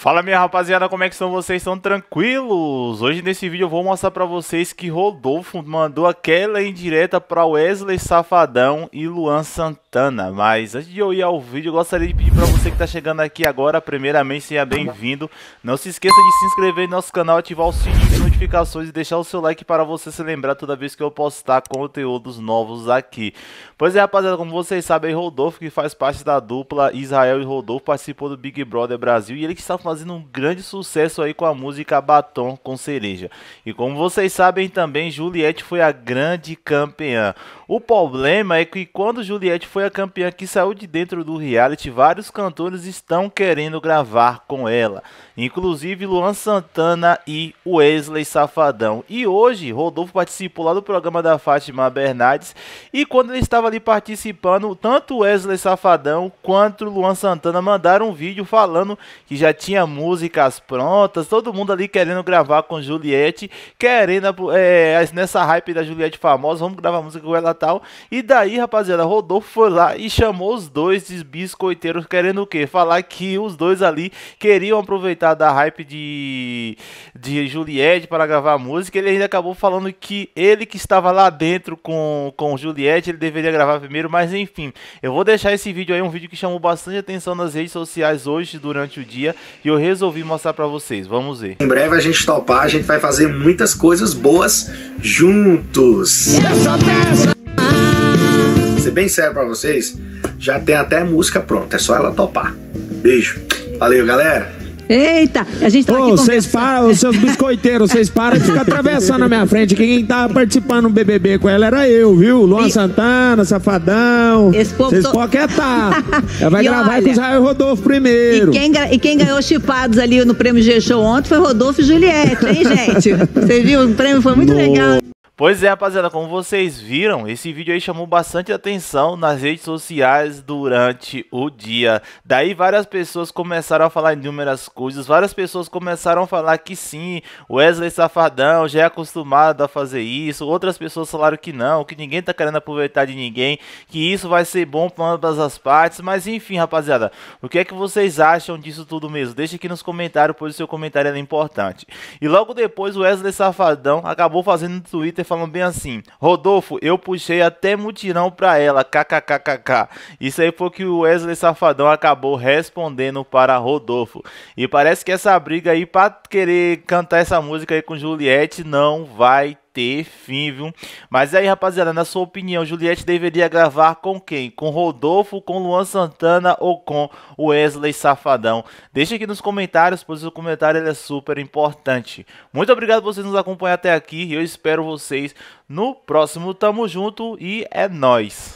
Fala minha rapaziada, como é que estão vocês? Estão tranquilos? Hoje nesse vídeo eu vou mostrar pra vocês que Rodolfo mandou aquela indireta pra Wesley Safadão e Luan Santana. Mas antes de eu ir ao vídeo, eu gostaria de pedir pra você que tá chegando aqui agora, primeiramente seja bem-vindo. Não se esqueça de se inscrever no nosso canal, e ativar o sininho notificações e deixar o seu like para você se lembrar toda vez que eu postar conteúdos novos aqui. Pois é, rapaziada, como vocês sabem, Rodolfo, que faz parte da dupla Israel e Rodolfo, participou do Big Brother Brasil e ele que está fazendo um grande sucesso aí com a música Batom com Cereja. E como vocês sabem também, Juliette foi a grande campeã. O problema é que quando Juliette foi a campeã que saiu de dentro do reality, vários cantores estão querendo gravar com ela, inclusive Luan Santana e Wesley Safadão. E hoje, Rodolfo participou lá do programa da Fátima Bernardes. E quando ele estava ali participando, tanto Wesley Safadão quanto Luan Santana mandaram um vídeo falando que já tinha músicas prontas, todo mundo ali querendo gravar com Juliette, querendo é, nessa hype da Juliette famosa, vamos gravar música com ela tal. E daí, rapaziada, Rodolfo foi lá e chamou os dois desbiscoiteiros querendo o quê? Falar que os dois ali queriam aproveitar da hype de, de Juliette para para gravar a música, ele ainda acabou falando que ele que estava lá dentro com, com Juliette, ele deveria gravar primeiro, mas enfim, eu vou deixar esse vídeo aí, um vídeo que chamou bastante atenção nas redes sociais hoje, durante o dia, e eu resolvi mostrar para vocês, vamos ver. Em breve a gente topar, a gente vai fazer muitas coisas boas juntos. Ser bem sério para vocês, já tem até música pronta, é só ela topar. Beijo. Valeu, galera! Eita, a gente tá Ô, vocês param, os seus biscoiteiros, vocês param de ficar atravessando a minha frente. Quem tava tá participando do BBB com ela era eu, viu? Luan e... Santana, Safadão. Esse povo vocês tô... podem quietar. Ela vai e gravar olha... com o Israel Rodolfo primeiro. E quem, e quem ganhou chipados ali no prêmio G-Show ontem foi Rodolfo e Juliette, hein, gente? Você viu? O prêmio foi muito Nossa. legal. Pois é, rapaziada, como vocês viram, esse vídeo aí chamou bastante atenção nas redes sociais durante o dia. Daí várias pessoas começaram a falar inúmeras coisas, várias pessoas começaram a falar que sim, Wesley Safadão já é acostumado a fazer isso, outras pessoas falaram que não, que ninguém tá querendo aproveitar de ninguém, que isso vai ser bom para ambas as partes, mas enfim, rapaziada, o que é que vocês acham disso tudo mesmo? Deixa aqui nos comentários, pois o seu comentário é importante. E logo depois Wesley Safadão acabou fazendo no Twitter falando bem assim: Rodolfo, eu puxei até mutirão pra ela, kkkk. Isso aí foi que o Wesley Safadão acabou respondendo para Rodolfo. E parece que essa briga aí pra querer cantar essa música aí com Juliette não vai ter fim, viu? Mas aí, rapaziada, na sua opinião, Juliette deveria gravar com quem? Com Rodolfo, com Luan Santana ou com Wesley Safadão? Deixa aqui nos comentários, pois o comentário é super importante. Muito obrigado por vocês nos acompanhar até aqui e eu espero vocês no próximo Tamo Junto e é nós.